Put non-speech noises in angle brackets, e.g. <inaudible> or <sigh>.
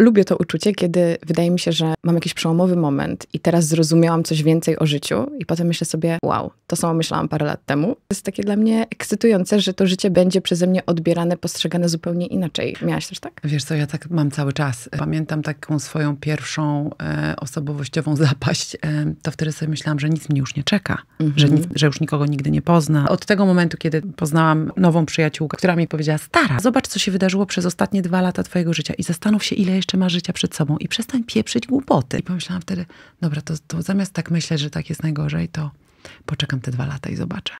lubię to uczucie, kiedy wydaje mi się, że mam jakiś przełomowy moment i teraz zrozumiałam coś więcej o życiu i potem myślę sobie, wow, to samo myślałam parę lat temu. To jest takie dla mnie ekscytujące, że to życie będzie przeze mnie odbierane, postrzegane zupełnie inaczej. Miałaś też tak? Wiesz co, ja tak mam cały czas. Pamiętam taką swoją pierwszą e, osobowościową <laughs> zapaść. E, to wtedy sobie myślałam, że nic mnie już nie czeka, że, mhm. nic, że już nikogo nigdy nie pozna. Od tego momentu, kiedy poznałam nową przyjaciółkę, która mi powiedziała, stara, zobacz, co się wydarzyło przez ostatnie dwa lata twojego życia i zastanów się, ile jeszcze ma życia przed sobą i przestań pieprzyć głupoty. I pomyślałam wtedy, dobra, to, to zamiast tak myśleć, że tak jest najgorzej, to poczekam te dwa lata i zobaczę.